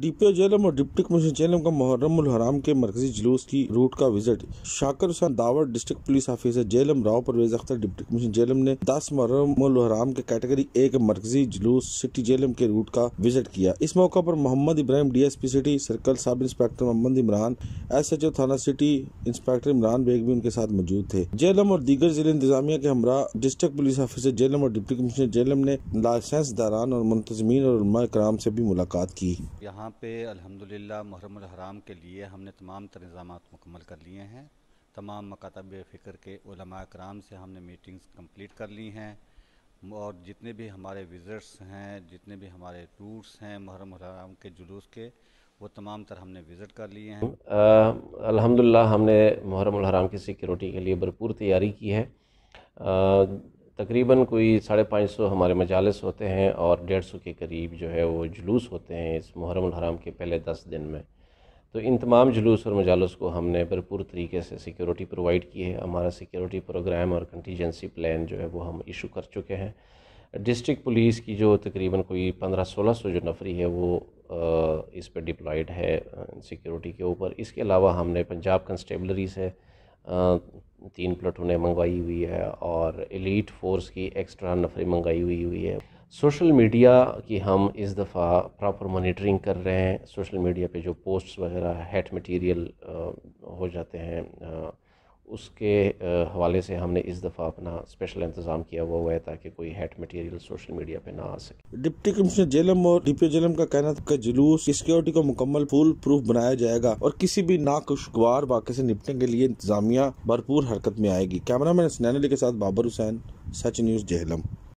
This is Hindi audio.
डीपीओ जेलम और डिप्टी कमिश्नर जेलम का मुहर्रमुल हराम के मरकजी जुलूस की रूट का visit Shakar Hussain Dawar district police officer Jhelum Rao Parvez Akhtar deputy commissioner Jhelum ने दस मुहर्रमुल हराम के कैटेगरी ए के मरकजी जुलूस सिटी जेलम के रूट का विजिट किया इस मौका पर Mohammad Ibrahim DSP city circle sub inspector Mohammad Imran S H O थाना सिटी इंस्पेक्टर इमरान बेग भी उनके साथ मौजूद थे जेलम और दीगर जिले इंतजामिया के हमरा डिस्ट्रिक्ट पुलिस ऑफिसर जेलम और डिप्टी कमिश्नर जेलम ने लाइसेंस दारान और मुंतजमीन और कराम से भी मुलाकात की यहाँ यहाँ पे अल्हम्दुलिल्लाह महरम हराम के लिए हमने तमाम तर इज़ाम मुकम्मल कर लिए हैं तमाम मकतब फ़िक्र के कराम से हमने मीटिंग्स कंप्लीट कर ली हैं और जितने भी हमारे विज़िट्स हैं जितने भी हमारे टूर्स हैं महरम हराम के जुलूस के वो तमाम तर हमने विज़िट कर लिए हैं अल्हम्दुलिल्लाह हमने महरम हराम की सिक्योरिटी के लिए भरपूर तैयारी की है आ, तकरीबन कोई साढ़े पाँच सौ हमारे मजालस होते हैं और डेढ़ सौ के करीब जो है वो जुलूस होते हैं इस मुहरम हराम के पहले दस दिन में तो इन तमाम जुलूस और मजालस को हमने भरपूर तरीके से सिक्योरिटी प्रोवाइड की है हमारा सिक्योरिटी प्रोग्राम और कंटीजेंसी प्लान जो है वो हम इशू कर चुके हैं डिस्ट्रिक्ट पुलिस की जो तकरीबन कोई पंद्रह सोलह सौ जो नफरी है वो इस पर डिप्लॉयड है सिक्योरिटी के ऊपर इसके अलावा हमने पंजाब कंस्टेबलरी से तीन प्लाटूनें मंगवाई हुई है और एलिट फोर्स की एक्स्ट्रा नफरी मंगाई हुई हुई है सोशल मीडिया की हम इस दफ़ा प्रॉपर मॉनिटरिंग कर रहे हैं सोशल मीडिया पे जो पोस्ट्स वगैरह हेट मटेरियल हो जाते हैं उसके हवाले से हमने इस दफ़ा अपना स्पेशल इंतज़ाम किया हुआ है ताकि कोई हेट मटेरियल सोशल मीडिया पे ना आ सके डिप्टी कमिश्नर जेलम और डीपी जेलम का कहना था कि जुलूस सिक्योरिटी को मुकम्मल फुल प्रूफ बनाया जाएगा और किसी भी नाखुशगवार वाक़े से निपटने के लिए इंतजामिया भरपूर हरकत में आएगी कैमरा मैन स्नैनली के साथ बाबर हुसैन सच न्यूज़ जेहलम